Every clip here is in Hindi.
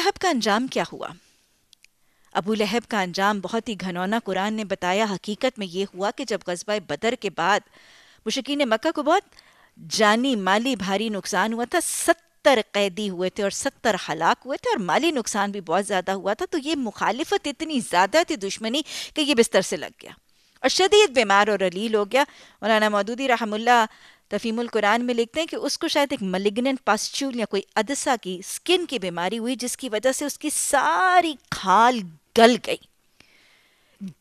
लहब का अंजाम क्या हुआ अबू लहब का अंजाम बहुत ही घनौना कुरान ने बताया हकीकत में ये हुआ कि जब गजबा बदर के बाद मुशकिन मक्का को बहुत जानी माली भारी नुकसान हुआ था सत्तर कैदी हुए थे और सत्तर हलाक हुए थे और माली नुकसान भी बहुत ज़्यादा हुआ था तो ये मुखालफत इतनी ज़्यादा थी दुश्मनी कि ये बिस्तर से लग गया और शदीद बीमार और अलील हो गया मौलाना मौदूदी रहमुल्ला तफीमुल कुरान में लिखते हैं कि उसको शायद एक मलिग्नेंट पास्चूल या कोई अदसा की स्किन की बीमारी हुई जिसकी वजह से उसकी सारी खाल गल गई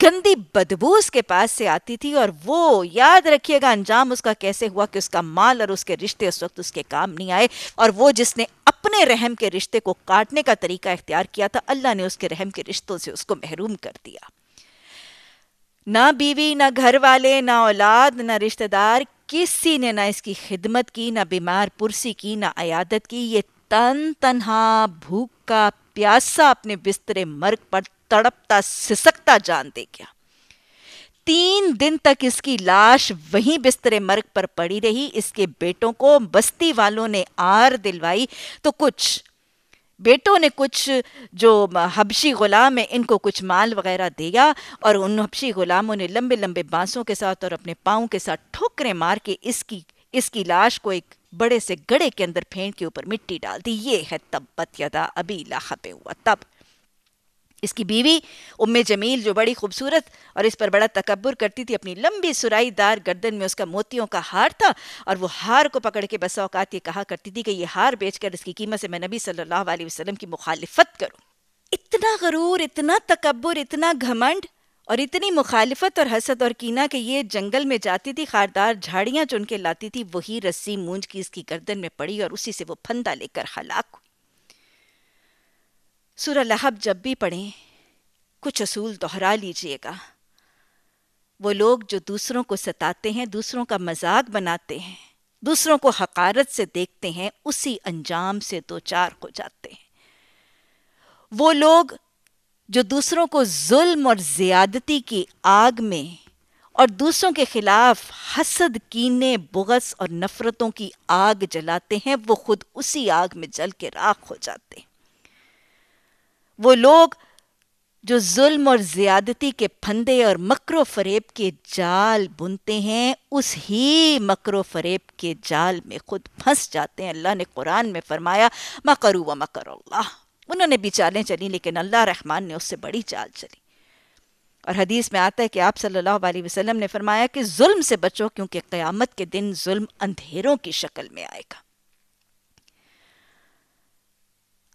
गंदी बदबू उसके पास से आती थी और वो याद रखिएगा अंजाम उसका कैसे हुआ कि उसका माल और उसके रिश्ते उस वक्त उसके काम नहीं आए और वो जिसने अपने रहम के रिश्ते को काटने का तरीका इख्तियार किया था अल्लाह ने उसके रहम के रिश्तों से उसको महरूम कर दिया ना बीवी ना घर वाले ना औलाद ना रिश्तेदार किसी ने ना इसकी खिदमत की ना बीमार पुरसी की ना अयादत की ये तन तनहा भूख का प्यासा अपने बिस्तरे मर्ग पर तड़पता सिसकता जान दे गया तीन दिन तक इसकी लाश वहीं बिस्तरे मर्ग पर पड़ी रही इसके बेटों को बस्ती वालों ने आर दिलवाई तो कुछ बेटों ने कुछ जो हबशी ग़ुलाम है इनको कुछ माल वगैरह दिया और उन हबशी ग़ुलामों ने लंबे लंबे बांसों के साथ और अपने पाओं के साथ ठोकरें मार के इसकी इसकी लाश को एक बड़े से गड़े के अंदर फेंक के ऊपर मिट्टी डाल दी ये है तब यदा अभी लाहब हुआ तब इसकी बीवी उम्म जमील जो बड़ी खूबसूरत और इस पर बड़ा तकबर करती थी अपनी लंबी सुराईदार गर्दन में उसका मोतियों का हार था और वो हार को पकड़ के बस औकात ये कहा करती थी कि ये हार बेचकर इसकी कीमत से मैं नबी सल्लल्लाहु अलैहि वसल्लम की मुखालफत करूं इतना गरूर इतना तकबर इतना घमंड और इतनी मुखालफत और हसद और कीना कि ये जंगल में जाती थी खारदार झाड़ियाँ चुन के लाती थी वही रस्सी मूंज की इसकी गर्दन में पड़ी और उसी से वो फंदा लेकर हलाक हुई सूर्य लहब जब भी पढ़ें कुछ असूल दोहरा लीजिएगा वो लोग जो दूसरों को सताते हैं दूसरों का मजाक बनाते हैं दूसरों को हकारत से देखते हैं उसी अंजाम से दो चार हो जाते हैं वो लोग जो दूसरों को जुल्म और ज़्यादती की आग में और दूसरों के खिलाफ हसद कीने बुगस और नफ़रतों की आग जलाते हैं वो खुद उसी आग में जल के राख हो जाते हैं वो लोग जो जुल्म और ज़्यादती के फंदे और मकरो फरेब के जाल बुनते हैं उस ही मकरो फरेब के जाल में खुद फंस जाते हैं अल्लाह ने कुरान में फरमाया मकरू व मकर उन्होंने भी चालें चली लेकिन अल्लाह रहमान ने उससे बड़ी चाल चली और हदीस में आता है कि आप सल्लल्लाहु अलैहि वसल्लम ने फरमाया कि जुल्म से बचो क्योंकि क़यामत के दिन जुल्म अंधेरों की शक्ल में आएगा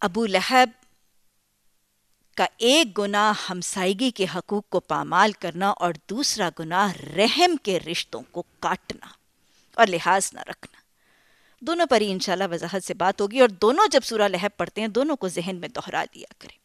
अबू लहब का एक गुनाह हमसाइगी के हकूक को पामाल करना और दूसरा गुनाह रहम के रिश्तों को काटना और लिहाज न रखना दोनों पर ही इंशाल्लाह वजाहत से बात होगी और दोनों जब सूरा लहब पढ़ते हैं दोनों को जहन में दोहरा लिया करें